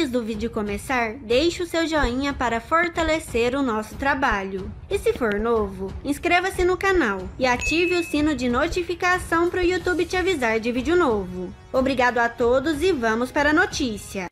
Antes do vídeo começar, deixe o seu joinha para fortalecer o nosso trabalho. E se for novo, inscreva-se no canal e ative o sino de notificação para o YouTube te avisar de vídeo novo. Obrigado a todos e vamos para a notícia.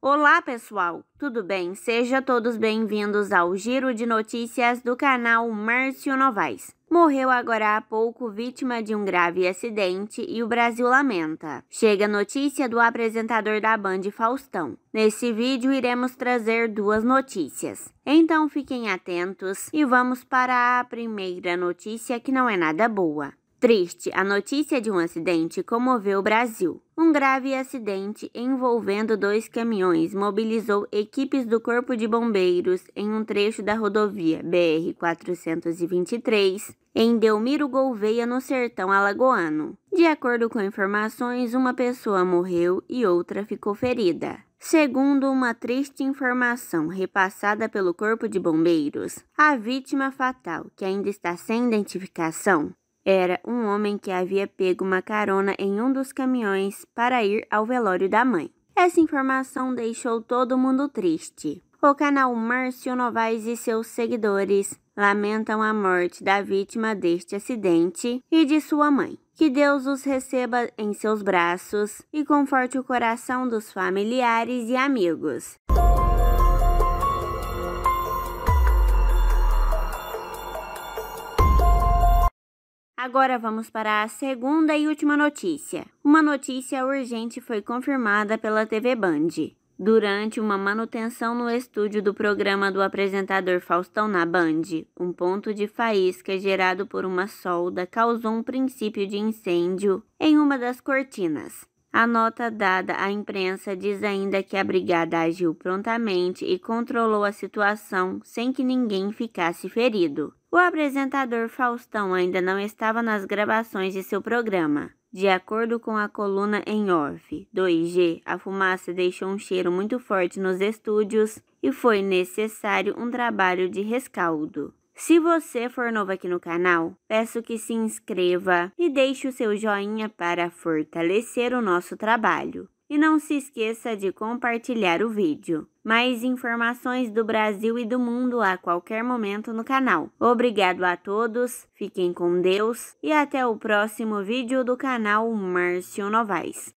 Olá pessoal, tudo bem? Sejam todos bem-vindos ao Giro de Notícias do canal Márcio Novaes morreu agora há pouco vítima de um grave acidente e o Brasil lamenta. Chega a notícia do apresentador da Band Faustão. Nesse vídeo iremos trazer duas notícias. Então fiquem atentos e vamos para a primeira notícia que não é nada boa. Triste, a notícia de um acidente comoveu o Brasil. Um grave acidente envolvendo dois caminhões mobilizou equipes do Corpo de Bombeiros em um trecho da rodovia BR-423, em Delmiro Gouveia, no sertão alagoano. De acordo com informações, uma pessoa morreu e outra ficou ferida. Segundo uma triste informação repassada pelo Corpo de Bombeiros, a vítima fatal, que ainda está sem identificação, era um homem que havia pego uma carona em um dos caminhões para ir ao velório da mãe. Essa informação deixou todo mundo triste. O canal Márcio Novaes e seus seguidores lamentam a morte da vítima deste acidente e de sua mãe. Que Deus os receba em seus braços e conforte o coração dos familiares e amigos. Agora vamos para a segunda e última notícia. Uma notícia urgente foi confirmada pela TV Band. Durante uma manutenção no estúdio do programa do apresentador Faustão na Band, um ponto de faísca gerado por uma solda causou um princípio de incêndio em uma das cortinas. A nota dada à imprensa diz ainda que a brigada agiu prontamente e controlou a situação sem que ninguém ficasse ferido. O apresentador Faustão ainda não estava nas gravações de seu programa. De acordo com a coluna em off 2G, a fumaça deixou um cheiro muito forte nos estúdios e foi necessário um trabalho de rescaldo. Se você for novo aqui no canal, peço que se inscreva e deixe o seu joinha para fortalecer o nosso trabalho. E não se esqueça de compartilhar o vídeo. Mais informações do Brasil e do mundo a qualquer momento no canal. Obrigado a todos, fiquem com Deus e até o próximo vídeo do canal Márcio Novaes.